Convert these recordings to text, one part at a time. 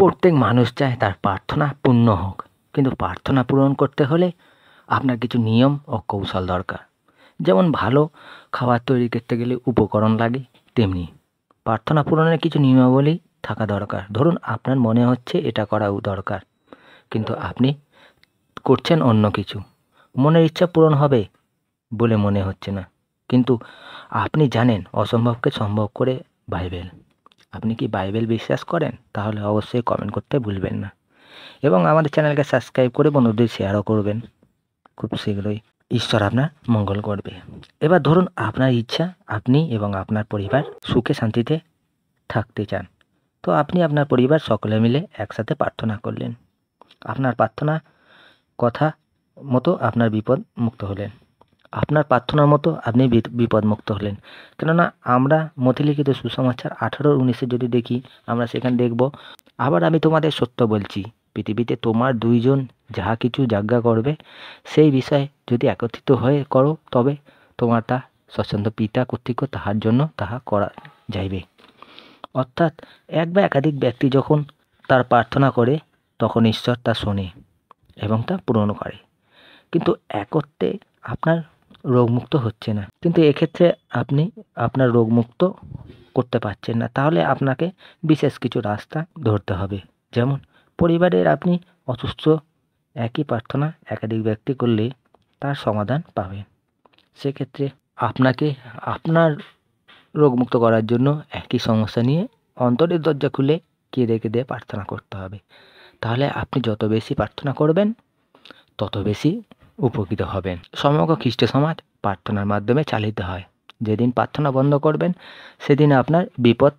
প্রত্যেক মানুষ চায় তার প্রার্থনা পূর্ণ হোক কিন্তু প্রার্থনা পূরণ করতে হলে আপনার কিছু নিয়ম ও কৌশল দরকার যেমন ভালো খাবার তৈরি করতে গেলে উপকরণ লাগে তেমনি প্রার্থনা পূরণের কিছু নিয়মাবলী থাকা দরকার ধরুন আপনার মনে হচ্ছে এটা করা দরকার কিন্তু আপনি করছেন অন্য কিছু মনের ইচ্ছা পূরণ হবে বলে মনে হচ্ছে না কিন্তু আপনি জানেন অসম্ভবকে সম্ভব করে বাইবেল আপনি কি বাইবেল বিশ্বাস করেন তাহলে অবশ্যই কমেন্ট করতে ভুলবেন না এবং আমাদের চ্যানেলকে সাবস্ক্রাইব করে বন্ধুদের শেয়ারও করবেন খুব শীঘ্রই ঈশ্বর আপনার মঙ্গল করবে এবার ধরুন আপনার ইচ্ছা আপনি এবং আপনার পরিবার সুখে শান্তিতে থাকতে চান তো আপনি আপনার পরিবার সকলে মিলে একসাথে প্রার্থনা করলেন আপনার প্রার্থনা কথা মতো আপনার বিপদ মুক্ত হলেন আপনার প্রার্থনার মতো আপনি বিপদমুক্ত হলেন কেননা আমরা মতিলিখিত সুসমাচার আঠারো উনিশে যদি দেখি আমরা সেখানে দেখব আবার আমি তোমাদের সত্য বলছি পৃথিবীতে তোমার দুইজন যাহা কিছু যাজ্ঞা করবে সেই বিষয়ে যদি একত্রিত হয়ে করো তবে তোমার তা স্বচ্ছন্দ পিতা কর্তৃক তাহার জন্য তাহা করা যাইবে অর্থাৎ এক বা একাধিক ব্যক্তি যখন তার প্রার্থনা করে তখন ঈশ্বর তা শোনে এবং তা পূরণ করে কিন্তু একত্রে আপনার রোগমুক্ত হচ্ছে না কিন্তু এক্ষেত্রে আপনি আপনার রোগমুক্ত করতে পারছেন না তাহলে আপনাকে বিশেষ কিছু রাস্তা ধরতে হবে যেমন পরিবারের আপনি অসুস্থ একই প্রার্থনা একাধিক ব্যক্তি করলে তার সমাধান পাবেন সেক্ষেত্রে আপনাকে আপনার রোগমুক্ত করার জন্য একই সমস্যা নিয়ে অন্তরের দরজা খুলে কেঁদে কেঁদে প্রার্থনা করতে হবে তাহলে আপনি যত বেশি প্রার্থনা করবেন তত বেশি উপকৃত হবেন সমগ্র খ্রিস্ট সমাজ প্রার্থনার মাধ্যমে চালিত হয় যেদিন প্রার্থনা বন্ধ করবেন সেদিন আপনার বিপদ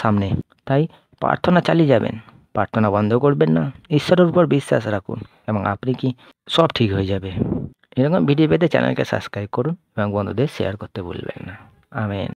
সামনে তাই প্রার্থনা চালিয়ে যাবেন প্রার্থনা বন্ধ করবেন না ঈশ্বরের উপর বিশ্বাস রাখুন এবং আপনি কি সব ঠিক হয়ে যাবে এরকম ভিডিও পেতে চ্যানেলকে সাবস্ক্রাইব করুন এবং বন্ধুদের শেয়ার করতে ভুলবেন না আমেন